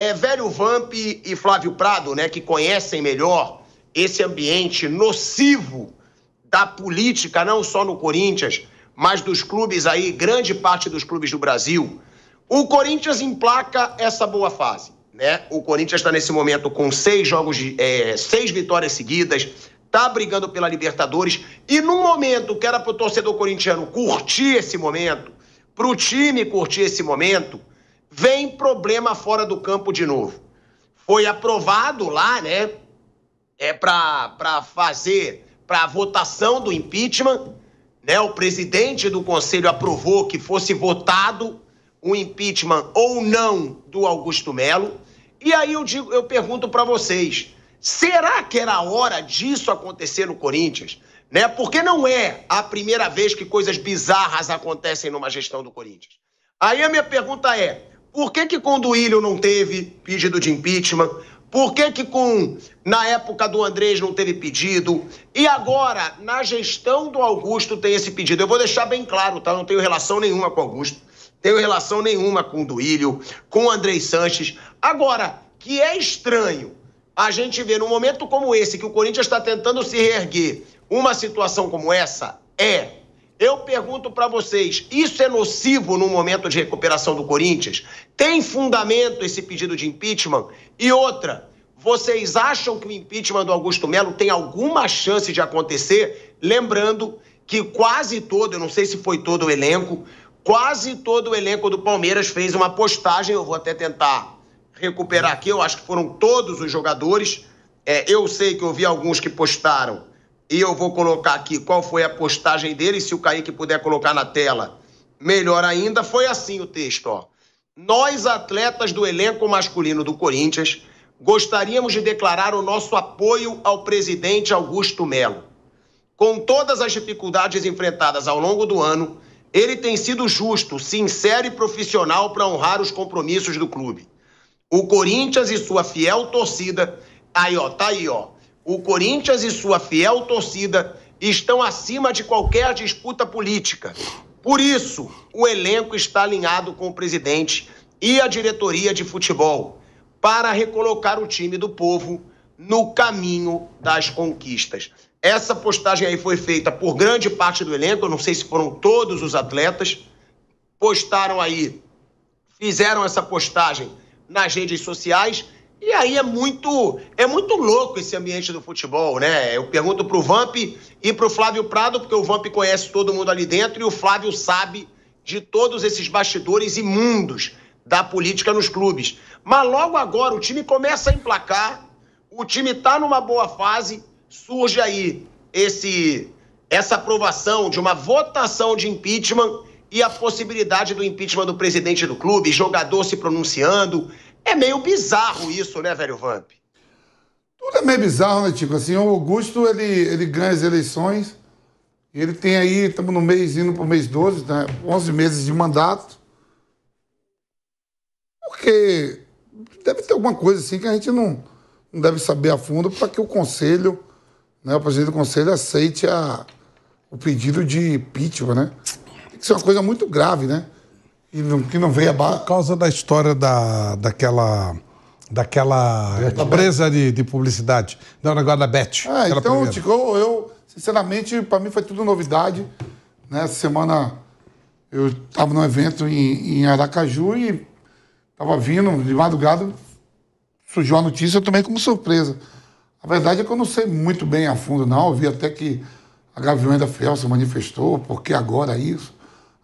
É velho Vamp e Flávio Prado, né, que conhecem melhor esse ambiente nocivo da política, não só no Corinthians, mas dos clubes aí, grande parte dos clubes do Brasil. O Corinthians emplaca essa boa fase. Né? O Corinthians está nesse momento com seis jogos, de, é, seis vitórias seguidas, está brigando pela Libertadores. E no momento que era para o torcedor corintiano curtir esse momento, para o time curtir esse momento, vem problema fora do campo de novo. Foi aprovado lá, né? É para fazer para votação do impeachment, né? O presidente do conselho aprovou que fosse votado o impeachment ou não do Augusto Melo. E aí eu digo, eu pergunto para vocês, será que era hora disso acontecer no Corinthians? Né? Porque não é a primeira vez que coisas bizarras acontecem numa gestão do Corinthians. Aí a minha pergunta é: por que, que com o Duílio não teve pedido de impeachment? Por que, que com, na época do Andrés não teve pedido? E agora, na gestão do Augusto, tem esse pedido? Eu vou deixar bem claro, tá? não tenho relação nenhuma com o Augusto, tenho relação nenhuma com o Duílio, com o Andrés Sanches. Agora, que é estranho a gente ver num momento como esse, que o Corinthians está tentando se reerguer, uma situação como essa, é eu pergunto para vocês, isso é nocivo no momento de recuperação do Corinthians? Tem fundamento esse pedido de impeachment? E outra, vocês acham que o impeachment do Augusto Melo tem alguma chance de acontecer? Lembrando que quase todo, eu não sei se foi todo o elenco, quase todo o elenco do Palmeiras fez uma postagem, eu vou até tentar recuperar aqui, eu acho que foram todos os jogadores. É, eu sei que eu vi alguns que postaram e eu vou colocar aqui qual foi a postagem dele, se o Kaique puder colocar na tela. Melhor ainda, foi assim o texto, ó. Nós, atletas do elenco masculino do Corinthians, gostaríamos de declarar o nosso apoio ao presidente Augusto Melo. Com todas as dificuldades enfrentadas ao longo do ano, ele tem sido justo, sincero e profissional para honrar os compromissos do clube. O Corinthians e sua fiel torcida, aí ó, tá aí ó, o Corinthians e sua fiel torcida estão acima de qualquer disputa política. Por isso, o elenco está alinhado com o presidente e a diretoria de futebol para recolocar o time do povo no caminho das conquistas. Essa postagem aí foi feita por grande parte do elenco, não sei se foram todos os atletas. Postaram aí, fizeram essa postagem nas redes sociais e aí é muito, é muito louco esse ambiente do futebol, né? Eu pergunto para o Vamp e para o Flávio Prado, porque o Vamp conhece todo mundo ali dentro e o Flávio sabe de todos esses bastidores imundos da política nos clubes. Mas logo agora o time começa a emplacar, o time está numa boa fase, surge aí esse essa aprovação de uma votação de impeachment e a possibilidade do impeachment do presidente do clube, jogador se pronunciando, é meio bizarro isso, né, velho Vamp? Tudo é meio bizarro, né, Tico? Assim, o Augusto, ele, ele ganha as eleições, ele tem aí, estamos no mês, indo para o mês 12, né, 11 meses de mandato. Porque deve ter alguma coisa assim que a gente não, não deve saber a fundo para que o Conselho, né, o presidente do Conselho aceite a, o pedido de impeachment, né? Tem que ser uma coisa muito grave, né? E não, que não veio a barra. Por causa da história da, daquela. Daquela empresa de, de publicidade. Não, da Bet. É, ah, então, Tico, eu, sinceramente, para mim foi tudo novidade. Nessa né? semana eu estava num evento em, em Aracaju e estava vindo de madrugada, surgiu a notícia, eu tomei como surpresa. A verdade é que eu não sei muito bem a fundo, não. Eu vi até que a Gaviões da Fiel se manifestou, porque agora isso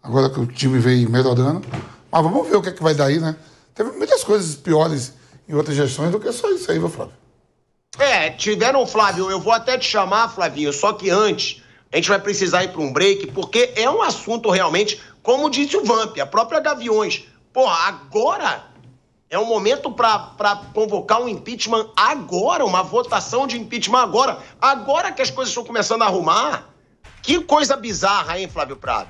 agora que o time vem melhorando. Mas vamos ver o que, é que vai dar aí, né? Teve muitas coisas piores em outras gestões do que só isso aí, viu, Flávio. É, tiveram, Flávio, eu vou até te chamar, Flavinho, só que antes a gente vai precisar ir para um break, porque é um assunto realmente, como disse o Vamp, a própria Gaviões. Porra, agora é um momento para convocar um impeachment agora, uma votação de impeachment agora. Agora que as coisas estão começando a arrumar. Que coisa bizarra, hein, Flávio Prado?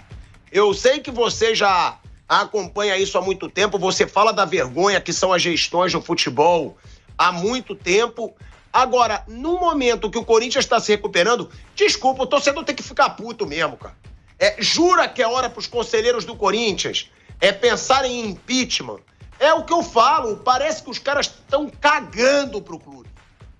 Eu sei que você já acompanha isso há muito tempo, você fala da vergonha que são as gestões do futebol há muito tempo. Agora, no momento que o Corinthians está se recuperando, desculpa, o torcedor tem que ficar puto mesmo, cara. É, jura que é hora para os conselheiros do Corinthians é pensarem em impeachment? É o que eu falo, parece que os caras estão cagando pro clube.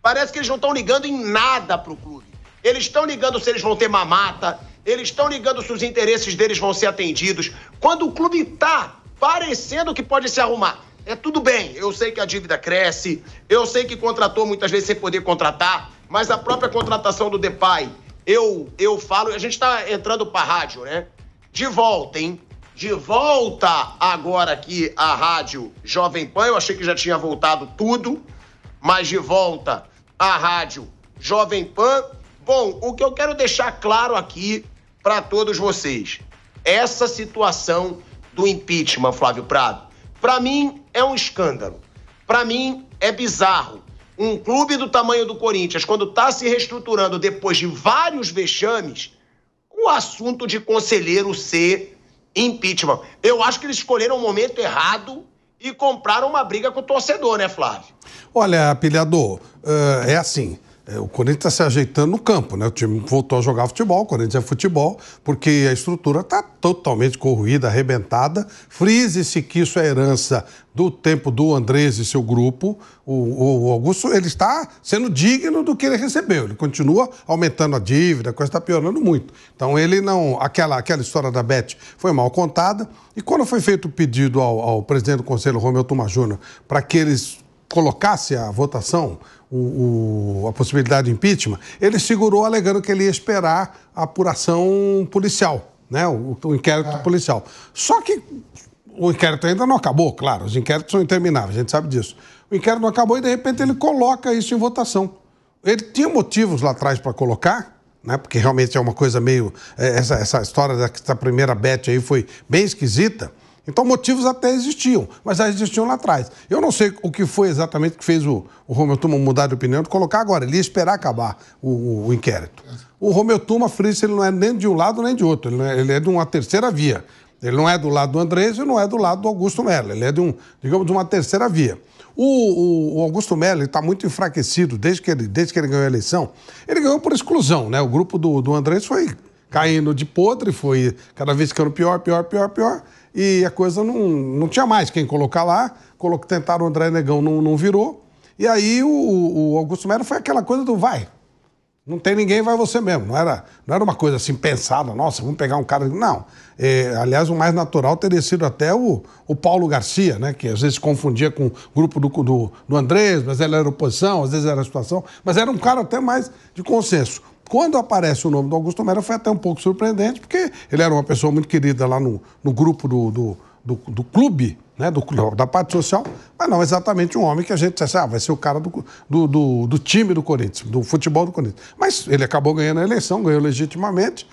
Parece que eles não estão ligando em nada pro clube. Eles estão ligando se eles vão ter mamata, eles estão ligando se os interesses deles vão ser atendidos. Quando o clube está parecendo que pode se arrumar, é tudo bem. Eu sei que a dívida cresce, eu sei que contratou muitas vezes sem poder contratar, mas a própria contratação do Depay, eu eu falo, a gente está entrando para a rádio, né? De volta, hein? De volta agora aqui a rádio Jovem Pan. Eu achei que já tinha voltado tudo, mas de volta a rádio Jovem Pan. Bom, o que eu quero deixar claro aqui para todos vocês. Essa situação do impeachment, Flávio Prado, para mim é um escândalo. Para mim é bizarro. Um clube do tamanho do Corinthians, quando está se reestruturando depois de vários vexames, o assunto de conselheiro ser impeachment. Eu acho que eles escolheram o momento errado e compraram uma briga com o torcedor, né, Flávio? Olha, apelhador, uh, eh, é assim. É, o Corinthians está se ajeitando no campo, né? O time voltou a jogar futebol, o Corinthians é futebol, porque a estrutura está totalmente corroída, arrebentada. Frise-se que isso é herança do tempo do Andrés e seu grupo. O, o, Augusto ele está sendo digno do que ele recebeu. Ele continua aumentando a dívida, a coisa está piorando muito. Então ele não. Aquela, aquela história da Beth foi mal contada. E quando foi feito o pedido ao, ao presidente do Conselho, Romeu Tuma Júnior, para que eles colocasse a votação, o, o, a possibilidade de impeachment, ele segurou alegando que ele ia esperar a apuração policial, né? o, o inquérito é. policial. Só que o inquérito ainda não acabou, claro, os inquéritos são intermináveis, a gente sabe disso. O inquérito não acabou e, de repente, ele coloca isso em votação. Ele tinha motivos lá atrás para colocar, né? porque realmente é uma coisa meio. É, essa, essa história da primeira bet aí foi bem esquisita. Então, motivos até existiam, mas já existiam lá atrás. Eu não sei o que foi exatamente que fez o, o Romeu Tuma mudar de opinião, de colocar agora, ele ia esperar acabar o, o, o inquérito. O Romeu Tuma, Fritz, ele não é nem de um lado nem de outro, ele é, ele é de uma terceira via. Ele não é do lado do Andrés e não é do lado do Augusto Mello, ele é de, um, digamos, de uma terceira via. O, o, o, Augusto Mello está muito enfraquecido desde que, ele, desde que ele ganhou a eleição. Ele ganhou por exclusão, né? O grupo do, do Andrés foi caindo de podre, foi cada vez ficando pior, pior, pior, pior e a coisa não, não tinha mais quem colocar lá. colocou tentaram o André Negão, não, não virou. E aí o, o Augusto Melo foi aquela coisa do vai. Não tem ninguém, vai você mesmo. Não era, não era uma coisa assim pensada, nossa, vamos pegar um cara. Não. É, aliás, o mais natural teria sido até o, o Paulo Garcia, né? Que às vezes se confundia com o grupo do, do, do Andrés, mas ele era oposição, às vezes era a situação, mas era um cara até mais de consenso. Quando aparece o nome do Augusto Melo, foi até um pouco surpreendente, porque ele era uma pessoa muito querida lá no, no grupo do, do, do, do clube, né, do, da parte social, mas não exatamente um homem que a gente disse, ah, vai ser o cara do, do, do, do time do Corinthians, do futebol do Corinthians. Mas ele acabou ganhando a eleição, ganhou legitimamente.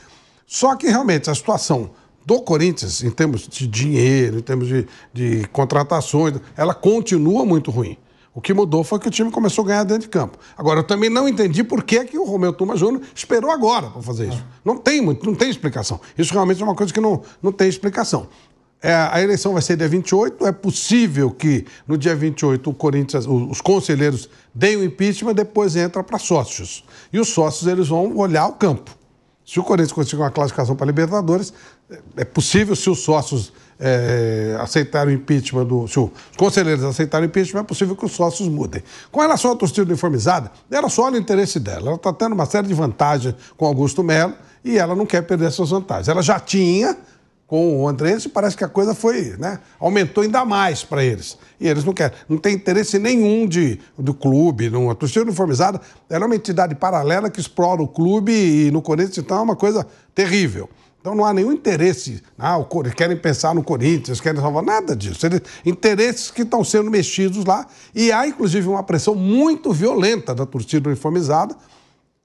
Só que realmente a situação do Corinthians, em termos de dinheiro, em termos de, de contratações, ela continua muito ruim. O que mudou foi que o time começou a ganhar dentro de campo. Agora, eu também não entendi por que, que o Romeu Tuma Júnior esperou agora para fazer isso. Ah. Não tem muito, não tem explicação. Isso realmente é uma coisa que não, não tem explicação. É, a eleição vai ser dia 28. É possível que no dia 28 o Corinthians, os conselheiros deem o impeachment, e depois entra para sócios. E os sócios eles vão olhar o campo. Se o Corinthians conseguir uma classificação para Libertadores, é, é possível se os sócios é, aceitaram o impeachment do. Se os conselheiros aceitaram o impeachment, é possível que os sócios mudem. Com relação à torcida uniformizada, era só no interesse dela. Ela está tendo uma série de vantagens com Augusto Melo e ela não quer perder essas vantagens. Ela já tinha com o Andrés e parece que a coisa foi, né? Aumentou ainda mais para eles. E eles não querem, não tem interesse nenhum de, do clube, não. A torcida uniformizada era é uma entidade paralela que explora o clube e no Corinthians então é uma coisa terrível. Então não há nenhum interesse. Ah, querem pensar no Corinthians, querem salvar nada disso. Eles, interesses que estão sendo mexidos lá. E há, inclusive, uma pressão muito violenta da torcida uniformizada.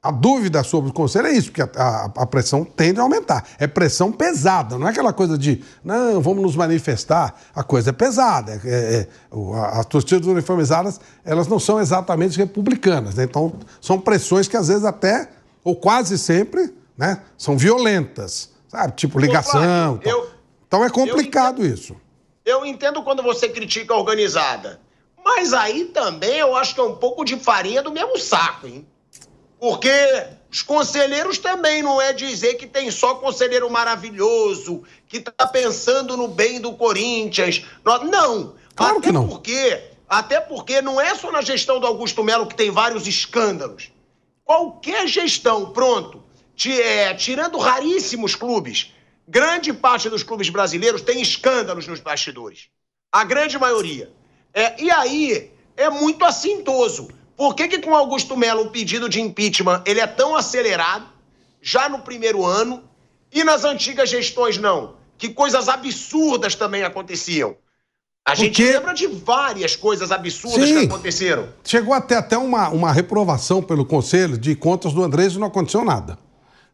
A dúvida sobre o conselho é isso, porque a, a, a, pressão tende a aumentar. É pressão pesada, não é aquela coisa de, não, vamos nos manifestar. A coisa é pesada. É, é, é, as torcidas uniformizadas, elas não são exatamente republicanas. Né? Então, são pressões que às vezes até, ou quase sempre, né, são violentas. Tipo, ligação. eu, então é complicado eu isso. Eu entendo quando você critica a organizada. Mas aí também eu acho que é um pouco de farinha do mesmo saco, hein? Porque os conselheiros também não é dizer que tem só conselheiro maravilhoso, que está pensando no bem do Corinthians. Não. Claro até que não. Porque, até porque não é só na gestão do Augusto Melo que tem vários escândalos. Qualquer gestão, pronto, é, tirando raríssimos clubes, grande parte dos clubes brasileiros tem escândalos nos bastidores. A grande maioria. É, e aí é muito assintoso. Por que, que com Augusto Melo o pedido de impeachment ele é tão acelerado, já no primeiro ano, e nas antigas gestões não? Que coisas absurdas também aconteciam. A Porque... gente lembra de várias coisas absurdas Sim. que aconteceram. Chegou até até uma, uma reprovação pelo Conselho de Contas do Andrés e não aconteceu nada.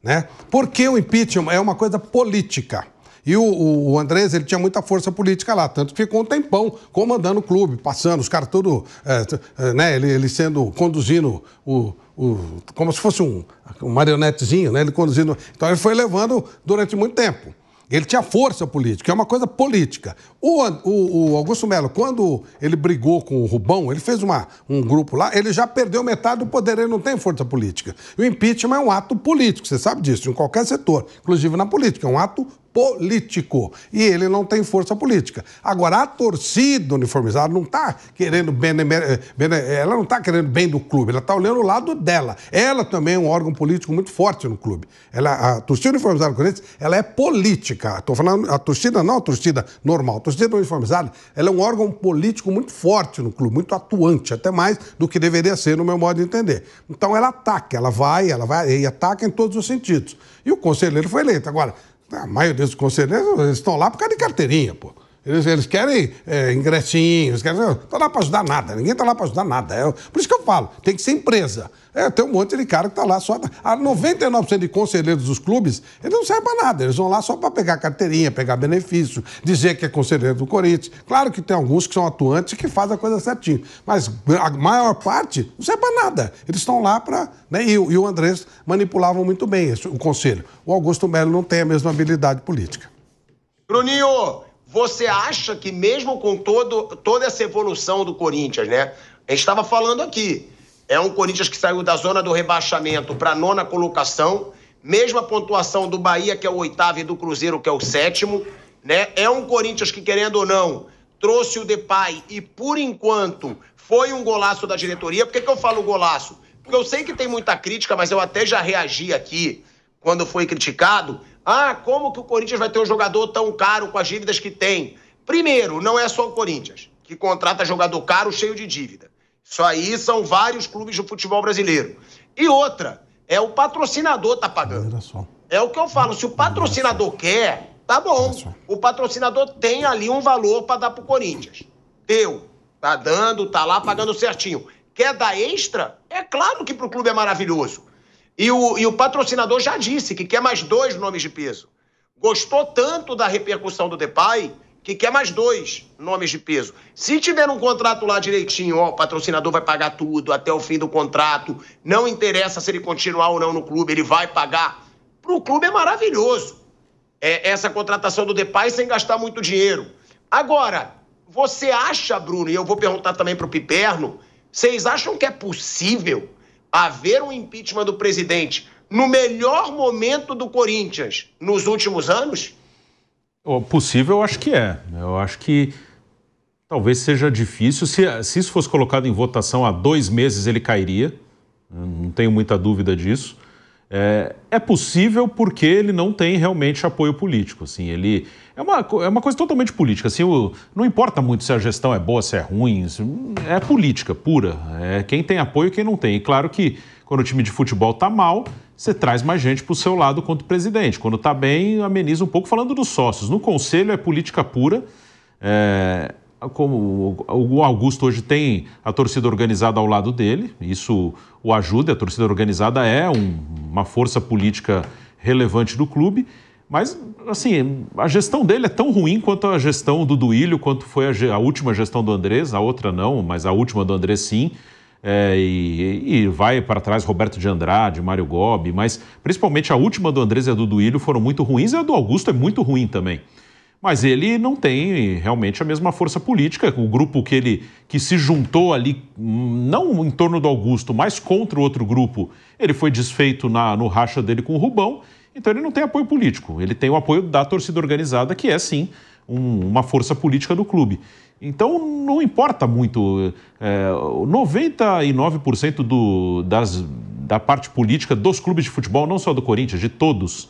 Né? Porque o impeachment é uma coisa política. E o, o, Andrés, ele tinha muita força política lá, tanto que ficou um tempão comandando o clube, passando, os caras todos, é, é, né, ele, ele, sendo, conduzindo o, o, como se fosse um, um marionetezinho, né, ele conduzindo. Então ele foi levando durante muito tempo. Ele tinha força política, é uma coisa política. O, o, o, Augusto Melo, quando ele brigou com o Rubão, ele fez uma, um grupo lá, ele já perdeu metade do poder, ele não tem força política. E o impeachment é um ato político, você sabe disso, em qualquer setor, inclusive na política, é um ato político. E ele não tem força política. Agora, a torcida uniformizada não está querendo bem, bem, ela não está querendo bem do clube, ela está olhando o lado dela. Ela também é um órgão político muito forte no clube. Ela, a torcida uniformizada do Corinthians, ela é política. Estou falando a torcida não a torcida normal, a torcida uniformizada, ela é um órgão político muito forte no clube, muito atuante, até mais do que deveria ser no meu modo de entender. Então ela ataca, ela vai, ela vai e ataca em todos os sentidos. E o conselheiro foi eleito. Agora, a maioria dos conselheiros estão lá por causa de carteirinha, pô. Eles, eles querem é, ingressinhos, querem. Não tá lá para ajudar nada, ninguém está lá para ajudar nada. É, por isso que eu falo, tem que ser empresa. É, tem um monte de cara que está lá só. A 99% de conselheiros dos clubes, eles não servem para nada. Eles vão lá só para pegar carteirinha, pegar benefício, dizer que é conselheiro do Corinthians. Claro que tem alguns que são atuantes que fazem a coisa certinho, mas a maior parte não serve para nada. Eles estão lá para. Né, e, e, o Andrés manipulavam muito bem esse, o conselho. O Augusto Melo não tem a mesma habilidade política. Bruninho, você acha que mesmo com todo, toda essa evolução do Corinthians, né? A gente estava falando aqui, é um Corinthians que saiu da zona do rebaixamento para a nona colocação, mesma pontuação do Bahia, que é o oitavo, e do Cruzeiro, que é o sétimo, né? É um Corinthians que, querendo ou não, trouxe o Depay e, por enquanto, foi um golaço da diretoria. Por que, que eu falo golaço? Porque eu sei que tem muita crítica, mas eu até já reagi aqui quando foi criticado ah, como que o Corinthians vai ter um jogador tão caro com as dívidas que tem? Primeiro, não é só o Corinthians, que contrata jogador caro cheio de dívida. Isso aí são vários clubes do futebol brasileiro. E outra, é o patrocinador tá pagando. É o que eu falo, se o patrocinador quer, tá bom. O patrocinador tem ali um valor para dar pro Corinthians. Teu, tá dando, tá lá pagando certinho. Quer dar extra? É claro que pro clube é maravilhoso. E o, e o patrocinador já disse que quer mais dois nomes de peso. Gostou tanto da repercussão do Depay que quer mais dois nomes de peso. Se tiver um contrato lá direitinho, ó, o patrocinador vai pagar tudo até o fim do contrato, não interessa se ele continuar ou não no clube, ele vai pagar. Para o clube é maravilhoso é, essa contratação do Depay sem gastar muito dinheiro. Agora, você acha, Bruno, e eu vou perguntar também para o Piperno, vocês acham que é possível haver um impeachment do presidente no melhor momento do Corinthians nos últimos anos? O possível, eu acho que é. Eu acho que talvez seja difícil. Se, se isso fosse colocado em votação há dois meses, ele cairia. não tenho muita dúvida disso. É, é, possível porque ele não tem realmente apoio político. Assim, ele é uma, é uma coisa totalmente política. Assim, o, não importa muito se a gestão é boa, se é ruim, é política pura. É quem tem apoio e quem não tem. E claro que quando o time de futebol está mal, você traz mais gente para o seu lado contra o presidente. Quando está bem, ameniza um pouco falando dos sócios. No conselho é política pura. É, como o Augusto hoje tem a torcida organizada ao lado dele, isso o ajuda, a torcida organizada é um, uma força política relevante do clube, mas, assim, a gestão dele é tão ruim quanto a gestão do Duílio, quanto foi a, a última gestão do Andrés, a outra não, mas a última do Andrés sim, é, e, e, vai para trás Roberto de Andrade, Mário Gobi, mas principalmente a última do Andrés e a do Duílio foram muito ruins, e a do Augusto é muito ruim também mas ele não tem realmente a mesma força política. O grupo que ele que se juntou ali, não em torno do Augusto, mas contra o outro grupo, ele foi desfeito na, no racha dele com o Rubão. Então ele não tem apoio político. Ele tem o apoio da torcida organizada, que é sim um, uma força política do clube. Então não importa muito. É, 99% do, das, da parte política dos clubes de futebol, não só do Corinthians, de todos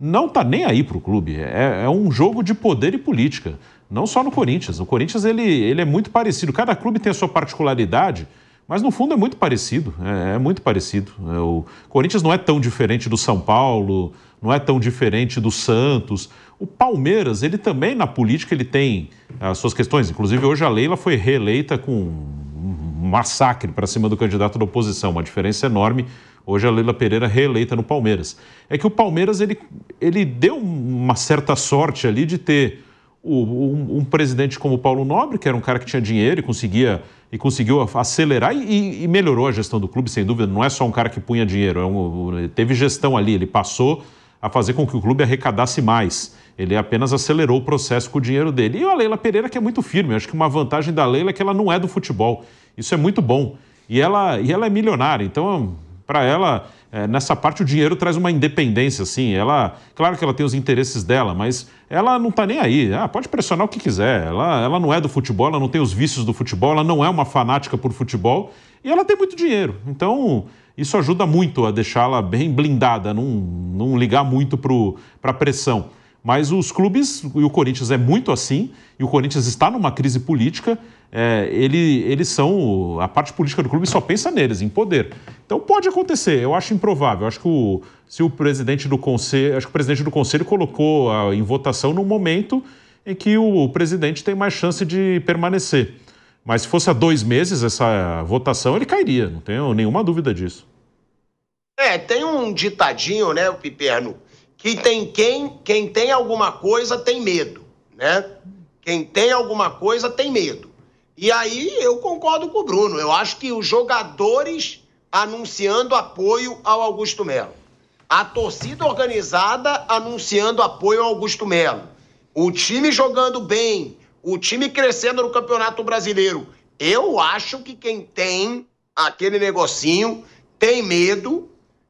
não está nem aí para o clube. É, é, um jogo de poder e política. Não só no Corinthians. O Corinthians ele, ele é muito parecido. Cada clube tem a sua particularidade, mas no fundo é muito parecido. É, é muito parecido. É, o Corinthians não é tão diferente do São Paulo, não é tão diferente do Santos. O Palmeiras, ele também na política ele tem as suas questões. Inclusive hoje a Leila foi reeleita com um massacre para cima do candidato da oposição, uma diferença enorme Hoje a Leila Pereira reeleita no Palmeiras. É que o Palmeiras ele, ele deu uma certa sorte ali de ter o, um, um, presidente como o Paulo Nobre, que era um cara que tinha dinheiro e conseguia e conseguiu acelerar e, e, melhorou a gestão do clube, sem dúvida. Não é só um cara que punha dinheiro, é um, teve gestão ali, ele passou a fazer com que o clube arrecadasse mais. Ele apenas acelerou o processo com o dinheiro dele. E a Leila Pereira, que é muito firme, acho que uma vantagem da Leila é que ela não é do futebol. Isso é muito bom. E ela, e ela é milionária, então para ela, é, nessa parte, o dinheiro traz uma independência, assim. Ela, claro que ela tem os interesses dela, mas ela não está nem aí. Ah, pode pressionar o que quiser. Ela, ela não é do futebol, ela não tem os vícios do futebol, ela não é uma fanática por futebol e ela tem muito dinheiro. Então, isso ajuda muito a deixá-la bem blindada, não, não ligar muito para a pressão. Mas os clubes, e o Corinthians é muito assim, e o Corinthians está numa crise política é, ele, eles são. A parte política do clube só pensa neles, em poder. Então pode acontecer, eu acho improvável. Eu acho que o, se o presidente do conselho. Acho que o presidente do conselho colocou a, em votação no momento em que o, o presidente tem mais chance de permanecer. Mas se fosse há dois meses essa votação, ele cairia, não tenho nenhuma dúvida disso. É, tem um ditadinho, né, o Piperno, que tem quem, quem tem alguma coisa tem medo, né? Quem tem alguma coisa tem medo. E aí eu concordo com o Bruno. Eu acho que os jogadores anunciando apoio ao Augusto Melo. A torcida organizada anunciando apoio ao Augusto Melo. O time jogando bem, o time crescendo no Campeonato Brasileiro. Eu acho que quem tem aquele negocinho tem medo,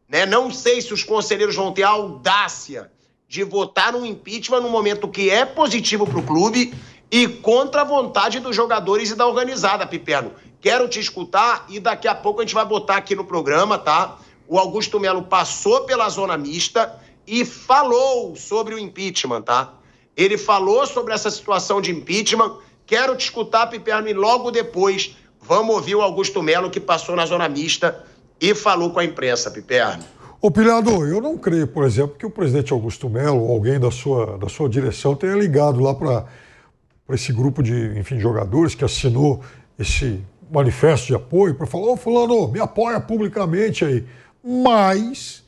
né? Não sei se os conselheiros vão ter a audácia de votar um impeachment num momento que é positivo para o clube e contra a vontade dos jogadores e da organizada, Piperno. Quero te escutar e daqui a pouco a gente vai botar aqui no programa, tá? O Augusto Melo passou pela zona mista e falou sobre o impeachment, tá? Ele falou sobre essa situação de impeachment. Quero te escutar, Piperno, e logo depois vamos ouvir o Augusto Melo que passou na zona mista e falou com a imprensa, Piperno. Ô Pilhado, eu não creio, por exemplo, que o presidente Augusto Melo ou alguém da sua, da sua direção tenha ligado lá para para esse grupo de enfim, jogadores que assinou esse manifesto de apoio para falar: Ô oh, Fulano, me apoia publicamente aí. Mas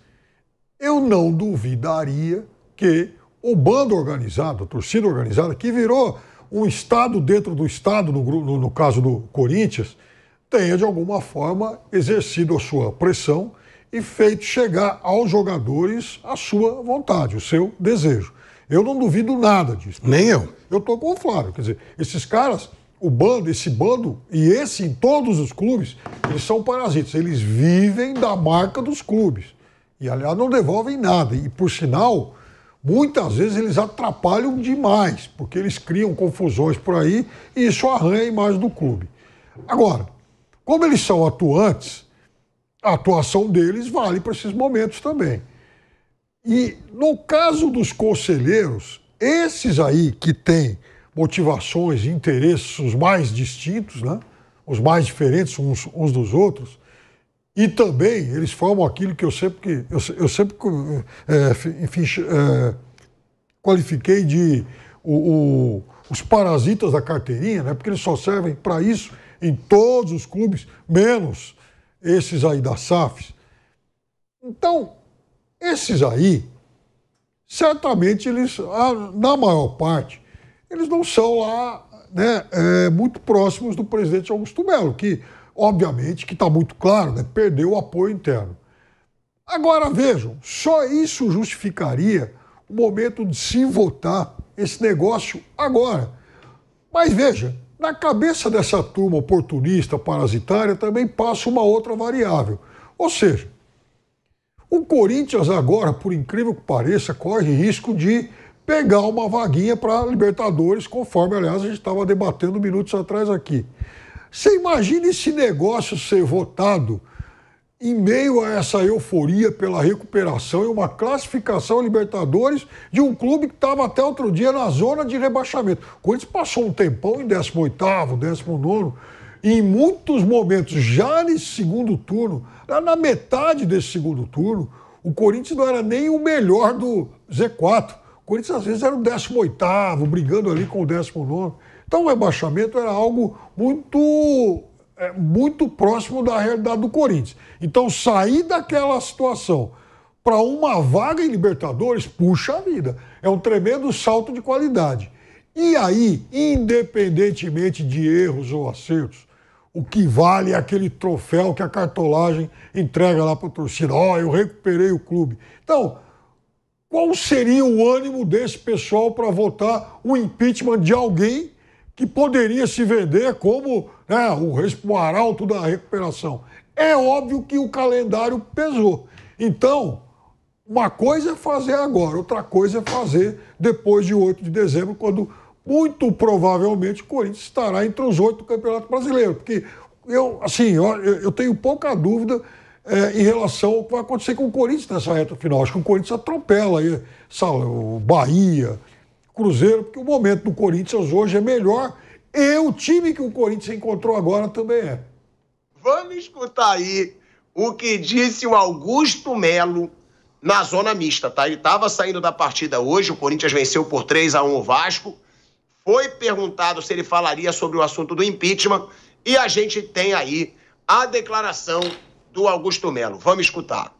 eu não duvidaria que o bando organizado, a torcida organizada, que virou um Estado dentro do Estado, no, no, no caso do Corinthians, tenha de alguma forma exercido a sua pressão e feito chegar aos jogadores a sua vontade, o seu desejo. Eu não duvido nada disso. Nem eu. Eu estou com o Flávio. Quer dizer, esses caras, o bando, esse bando e esse em todos os clubes, eles são parasitas. Eles vivem da marca dos clubes. E, aliás, não devolvem nada. E, por sinal, muitas vezes eles atrapalham demais, porque eles criam confusões por aí e isso arranha a imagem do clube. Agora, como eles são atuantes, a atuação deles vale para esses momentos também. E no caso dos conselheiros, esses aí que têm motivações e interesses mais distintos, né? os mais diferentes uns, uns dos outros, e também eles formam aquilo que eu sempre, eu, eu sempre é, enfim, é, qualifiquei de o, o, os parasitas da carteirinha, né? porque eles só servem para isso em todos os clubes, menos esses aí da SAFs. Então, esses aí, certamente eles, na maior parte, eles não são lá né, é, muito próximos do presidente Augusto Melo, que, obviamente, que está muito claro, né, perdeu o apoio interno. Agora vejam, só isso justificaria o momento de se votar esse negócio agora. Mas veja, na cabeça dessa turma oportunista, parasitária, também passa uma outra variável. Ou seja, o Corinthians agora, por incrível que pareça, corre risco de pegar uma vaguinha para Libertadores, conforme, aliás, a gente estava debatendo minutos atrás aqui. Você imagina esse negócio ser votado em meio a essa euforia pela recuperação e uma classificação Libertadores de um clube que estava até outro dia na zona de rebaixamento. O Corinthians passou um tempão em 18º, 19 em muitos momentos, já nesse segundo turno, na metade desse segundo turno, o Corinthians não era nem o melhor do Z4. O Corinthians, às vezes, era o 18, brigando ali com o 19. Então, o rebaixamento era algo muito, é, muito próximo da realidade do Corinthians. Então, sair daquela situação para uma vaga em Libertadores, puxa vida, é um tremendo salto de qualidade. E aí, independentemente de erros ou acertos, o que vale é aquele troféu que a cartolagem entrega lá para a torcida. Ó, oh, eu recuperei o clube. Então, qual seria o ânimo desse pessoal para votar o impeachment de alguém que poderia se vender como né, o, o arauto da recuperação? É óbvio que o calendário pesou. Então, uma coisa é fazer agora, outra coisa é fazer depois de 8 de dezembro, quando muito provavelmente o Corinthians estará entre os oito do Campeonato Brasileiro, porque eu, assim, eu, eu tenho pouca dúvida é, em relação ao que vai acontecer com o Corinthians nessa reta final. Acho que o Corinthians atropela aí, sabe, o Bahia, Cruzeiro, porque o momento do Corinthians hoje é melhor e o time que o Corinthians encontrou agora também é. Vamos escutar aí o que disse o Augusto Melo na zona mista, tá? Ele estava saindo da partida hoje, o Corinthians venceu por 3 a 1 o Vasco foi perguntado se ele falaria sobre o assunto do impeachment e a gente tem aí a declaração do Augusto Melo. Vamos escutar.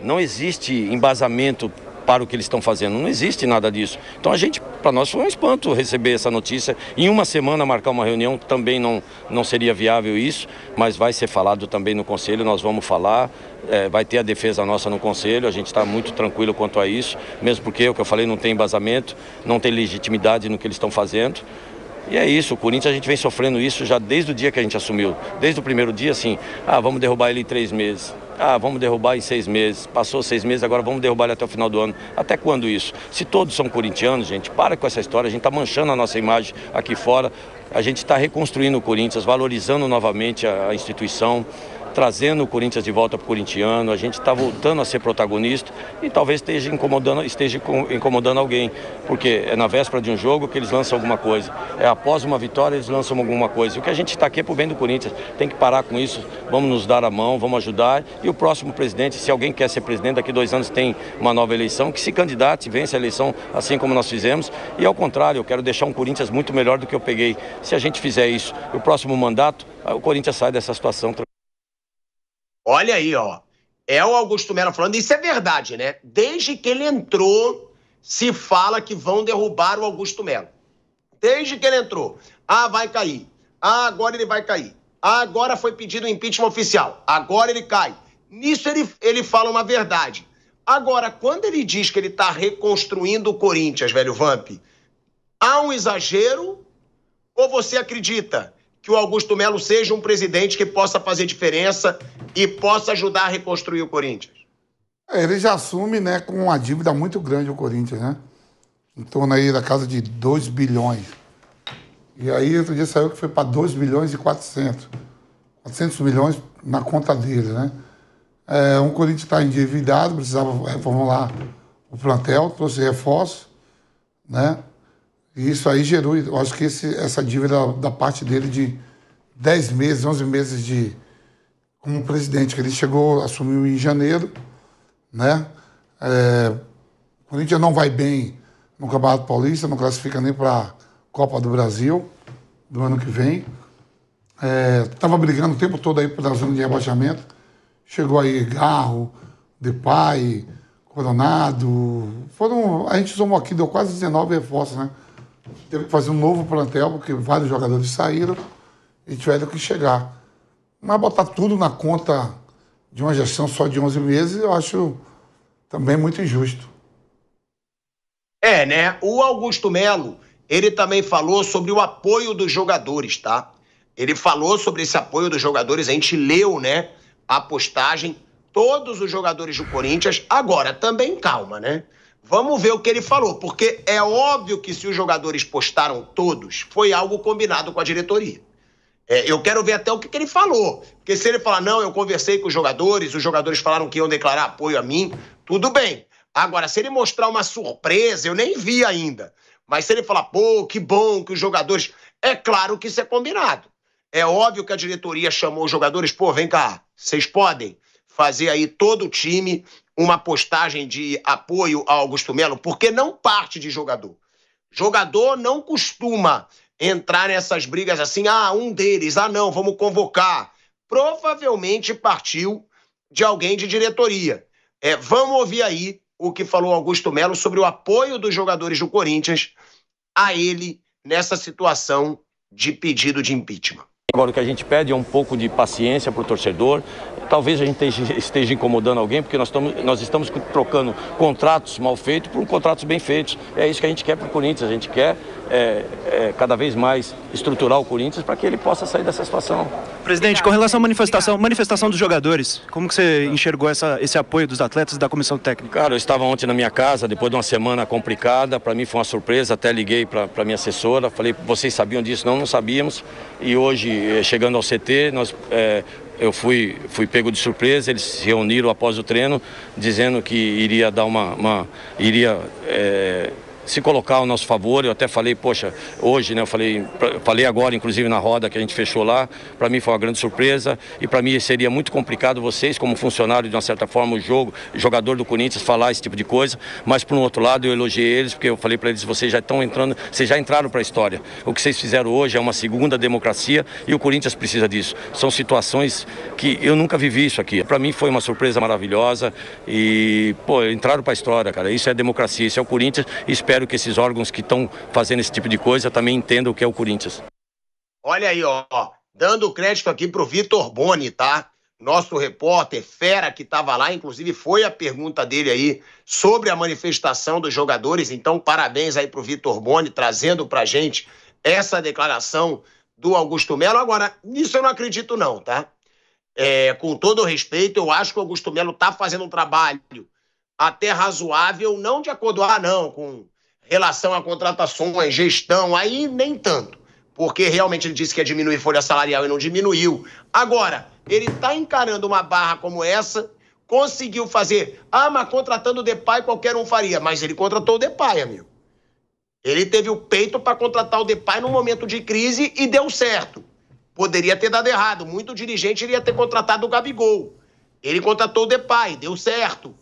Não existe embasamento para o que eles estão fazendo. Não existe nada disso. Então a gente, para nós foi um espanto receber essa notícia. Em uma semana marcar uma reunião também não, não seria viável isso, mas vai ser falado também no Conselho, nós vamos falar, é, vai ter a defesa nossa no Conselho, a gente está muito tranquilo quanto a isso, mesmo porque é o que eu falei não tem embasamento, não tem legitimidade no que eles estão fazendo. E é isso, o Corinthians a gente vem sofrendo isso já desde o dia que a gente assumiu. Desde o primeiro dia, assim, ah, vamos derrubar ele em três meses. Ah, vamos derrubar em seis meses. Passou seis meses, agora vamos derrubar ele até o final do ano. Até quando isso? Se todos são corintianos, gente, para com essa história. A gente está manchando a nossa imagem aqui fora. A gente está reconstruindo o Corinthians, valorizando novamente a instituição trazendo o Corinthians de volta para o corintiano, a gente está voltando a ser protagonista e talvez esteja incomodando, esteja incomodando alguém, porque é na véspera de um jogo que eles lançam alguma coisa, é após uma vitória eles lançam alguma coisa. O que a gente está aqui é para o bem do Corinthians, tem que parar com isso, vamos nos dar a mão, vamos ajudar e o próximo presidente, se alguém quer ser presidente, daqui dois anos tem uma nova eleição, que se candidate, vence a eleição assim como nós fizemos e ao contrário, eu quero deixar um Corinthians muito melhor do que eu peguei. Se a gente fizer isso, o próximo mandato, o Corinthians sai dessa situação. Olha aí, ó. É o Augusto Melo falando, isso é verdade, né? Desde que ele entrou, se fala que vão derrubar o Augusto Melo. Desde que ele entrou. Ah, vai cair. Ah, agora ele vai cair. Ah, agora foi pedido o impeachment oficial. Agora ele cai. Nisso ele, ele fala uma verdade. Agora, quando ele diz que ele está reconstruindo o Corinthians, velho Vamp, há um exagero ou você acredita que o Augusto Melo seja um presidente que possa fazer diferença e possa ajudar a reconstruir o Corinthians. Ele já assume né, com uma dívida muito grande o Corinthians, né? Em torno aí da casa de 2 bilhões. E aí outro dia saiu que foi para 2 bilhões e 400. 400 milhões na conta dele, né? É, um Corinthians está endividado, precisava reformular o plantel, trouxe reforço, né? E isso aí gerou, eu acho que esse, essa dívida da parte dele de 10 meses, 11 meses de como presidente, que ele chegou, assumiu em janeiro, né? É, o Corinthians não vai bem no Campeonato Paulista, não classifica nem para a Copa do Brasil do ano que vem. Estava é, brigando o tempo todo aí pela zona de rebaixamento. Chegou aí Garro, Depay, Coronado. Foram, a gente somou aqui, deu quase 19 reforços, né? teve que fazer um novo plantel, porque vários jogadores saíram e tiveram que chegar. Mas botar tudo na conta de uma gestão só de 11 meses, eu acho também muito injusto. É, né? O Augusto Melo, ele também falou sobre o apoio dos jogadores, tá? Ele falou sobre esse apoio dos jogadores, a gente leu, né, a postagem, todos os jogadores do Corinthians. Agora, também calma, né? Vamos ver o que ele falou, porque é óbvio que se os jogadores postaram todos, foi algo combinado com a diretoria. É, eu quero ver até o que, que, ele falou. Porque se ele falar, não, eu conversei com os jogadores, os jogadores falaram que iam declarar apoio a mim, tudo bem. Agora, se ele mostrar uma surpresa, eu nem vi ainda. Mas se ele falar, pô, que bom que os jogadores. É claro que isso é combinado. É óbvio que a diretoria chamou os jogadores, pô, vem cá, vocês podem fazer aí todo o time uma postagem de apoio a Augusto Melo, porque não parte de jogador. Jogador não costuma entrar nessas brigas assim, ah, um deles, ah, não, vamos convocar. Provavelmente partiu de alguém de diretoria. É, vamos ouvir aí o que falou Augusto Melo sobre o apoio dos jogadores do Corinthians a ele nessa situação de pedido de impeachment. Agora, o que a gente pede é um pouco de paciência para o torcedor, Talvez a gente esteja incomodando alguém, porque nós estamos, nós estamos trocando contratos mal feitos por um contratos bem feitos. É isso que a gente quer para o Corinthians. A gente quer é, é, cada vez mais estruturar o Corinthians para que ele possa sair dessa situação. Presidente, com relação à manifestação, manifestação dos jogadores, como que você enxergou essa, esse apoio dos atletas e da comissão técnica? Cara, eu estava ontem na minha casa, depois de uma semana complicada, para mim foi uma surpresa, até liguei para a minha assessora, falei, vocês sabiam disso? Não, não sabíamos. E hoje, eh, chegando ao CT, nós é, eu fui, fui pego de surpresa, eles se reuniram após o treino, dizendo que iria dar uma. uma iria. É, se colocar ao nosso favor. Eu até falei, poxa, hoje, né, eu falei, falei agora, inclusive na roda que a gente fechou lá, para mim foi uma grande surpresa e para mim seria muito complicado vocês, como funcionário de uma certa forma, o jogo, jogador do Corinthians, falar esse tipo de coisa, mas por um outro lado eu elogiei eles, porque eu falei para eles, vocês já estão entrando, vocês já entraram para a história. O que vocês fizeram hoje é uma segunda democracia e o Corinthians precisa disso. São situações que eu nunca vivi isso aqui. Para mim foi uma surpresa maravilhosa e, pô, entraram para a história, cara. Isso é democracia, isso é o Corinthians e espero espero que esses órgãos que estão fazendo esse tipo de coisa também entendam o que é o Corinthians. Olha aí, ó, dando crédito aqui pro Vitor Boni, tá? Nosso repórter fera que estava lá, inclusive foi a pergunta dele aí sobre a manifestação dos jogadores. Então, parabéns aí pro Vitor Boni trazendo pra gente essa declaração do Augusto Melo. Agora, nisso eu não acredito não, tá? É, com todo respeito, eu acho que o Augusto Melo está fazendo um trabalho até razoável, não de acordo, ah, não, com relação a contratações, gestão, aí nem tanto, porque realmente ele disse que ia diminuir folha salarial e não diminuiu. Agora, ele está encarando uma barra como essa, conseguiu fazer. Ah, mas contratando o Depay qualquer um faria, mas ele contratou o Depay, amigo. Ele teve o peito para contratar o Depay no momento de crise e deu certo. Poderia ter dado errado, muito dirigente iria ter contratado o Gabigol. Ele contratou o Depay, deu certo.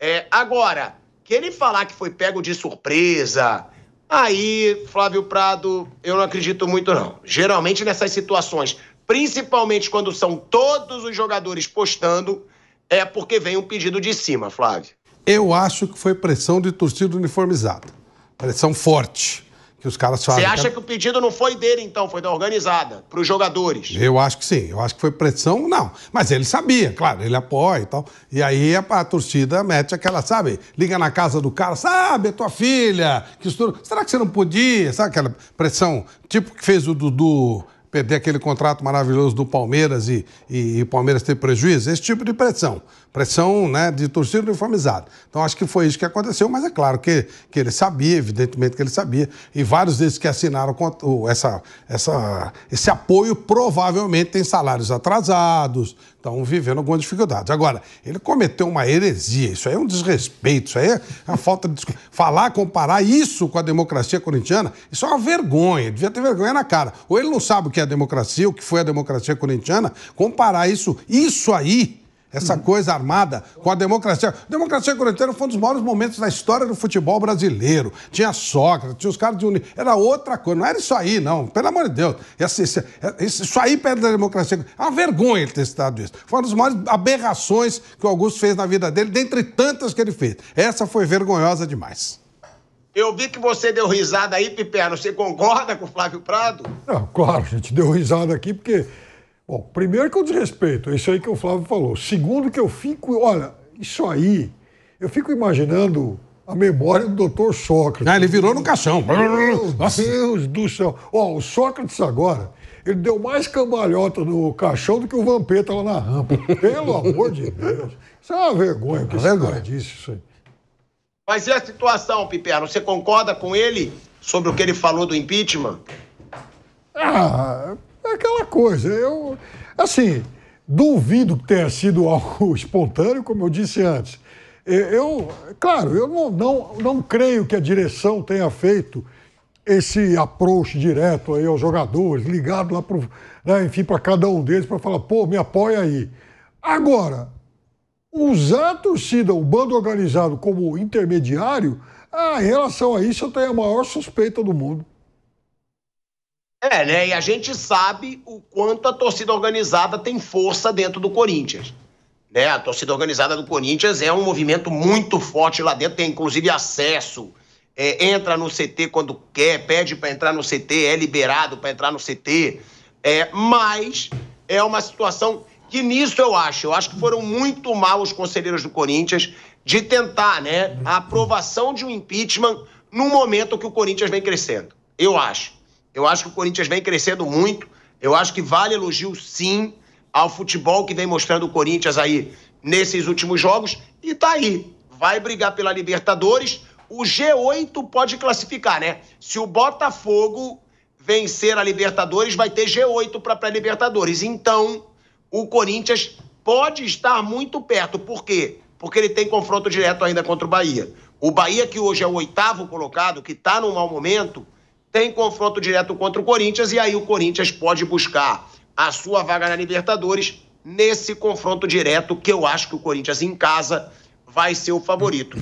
É, agora, que ele falar que foi pego de surpresa, aí, Flávio Prado, eu não acredito muito, não. Geralmente nessas situações, principalmente quando são todos os jogadores postando, é porque vem um pedido de cima, Flávio. Eu acho que foi pressão de torcida uniformizada. Pressão forte que os caras fazem. Você acha que o pedido não foi dele, então, foi da organizada, para os jogadores? Eu acho que sim, eu acho que foi pressão, não. Mas ele sabia, claro, ele apoia e tal. E aí a, a torcida mete aquela, sabe, liga na casa do cara, sabe, tua filha, que estudo. Será que você não podia? Sabe aquela pressão, tipo que fez o Dudu perder aquele contrato maravilhoso do Palmeiras e, e o Palmeiras ter prejuízo? Esse tipo de pressão pressão né, de torcida uniformizada. Então acho que foi isso que aconteceu, mas é claro que, que ele sabia, evidentemente que ele sabia, e vários desses que assinaram essa, essa, esse apoio provavelmente têm salários atrasados, estão vivendo algumas dificuldades. Agora, ele cometeu uma heresia, isso aí é um desrespeito, isso aí é uma falta de. Falar, comparar isso com a democracia corintiana, isso é uma vergonha, devia ter vergonha na cara. Ou ele não sabe o que é a democracia, o que foi a democracia corintiana, comparar isso, isso aí essa coisa armada com a democracia. A democracia coletiva foi um dos maiores momentos da história do futebol brasileiro. Tinha Sócrates, tinha os caras de Uni... Era outra coisa, não era isso aí, não. Pelo amor de Deus. isso aí perde a democracia. É uma vergonha ele ter estado isso. Foi uma das maiores aberrações que o Augusto fez na vida dele, dentre tantas que ele fez. Essa foi vergonhosa demais. Eu vi que você deu risada aí, Piperno. Você concorda com o Flávio Prado? Não, claro, a gente deu risada aqui porque Bom, primeiro que eu desrespeito, é isso aí que o Flávio falou. Segundo que eu fico, olha, isso aí, eu fico imaginando a memória do doutor Sócrates. Ah, ele virou no caixão. Meu Deus do céu. Ó, o Sócrates agora, ele deu mais cambalhota no caixão do que o Vampeta lá na rampa. Pelo amor de Deus. Isso é uma vergonha é que é esse vergonha. cara disse isso aí. Mas e a situação, Piperno? Você concorda com ele sobre o que ele falou do impeachment? Ah, aquela coisa. Eu, assim, duvido que tenha sido algo espontâneo, como eu disse antes. Eu, claro, eu não, não, não creio que a direção tenha feito esse approach direto aí aos jogadores, ligado lá para né, enfim, para cada um deles, para falar, pô, me apoia aí. Agora, usar a torcida, o bando organizado como intermediário, ah, em relação a isso eu tenho a maior suspeita do mundo. É, né? E a gente sabe o quanto a torcida organizada tem força dentro do Corinthians. Né? A torcida organizada do Corinthians é um movimento muito forte lá dentro, tem inclusive acesso. É, entra no CT quando quer, pede para entrar no CT, é liberado para entrar no CT. É, mas é uma situação que nisso eu acho, eu acho que foram muito mal os conselheiros do Corinthians de tentar, né, a aprovação de um impeachment num momento que o Corinthians vem crescendo. Eu acho. Eu acho que o Corinthians vem crescendo muito. Eu acho que vale elogio, sim, ao futebol que vem mostrando o Corinthians aí nesses últimos jogos. E tá aí. Vai brigar pela Libertadores. O G8 pode classificar, né? Se o Botafogo vencer a Libertadores, vai ter G8 para pré-Libertadores. Então, o Corinthians pode estar muito perto. Por quê? Porque ele tem confronto direto ainda contra o Bahia. O Bahia, que hoje é o oitavo colocado, que está num mau momento, tem confronto direto contra o Corinthians e aí o Corinthians pode buscar a sua vaga na Libertadores nesse confronto direto que eu acho que o Corinthians em casa vai ser o favorito.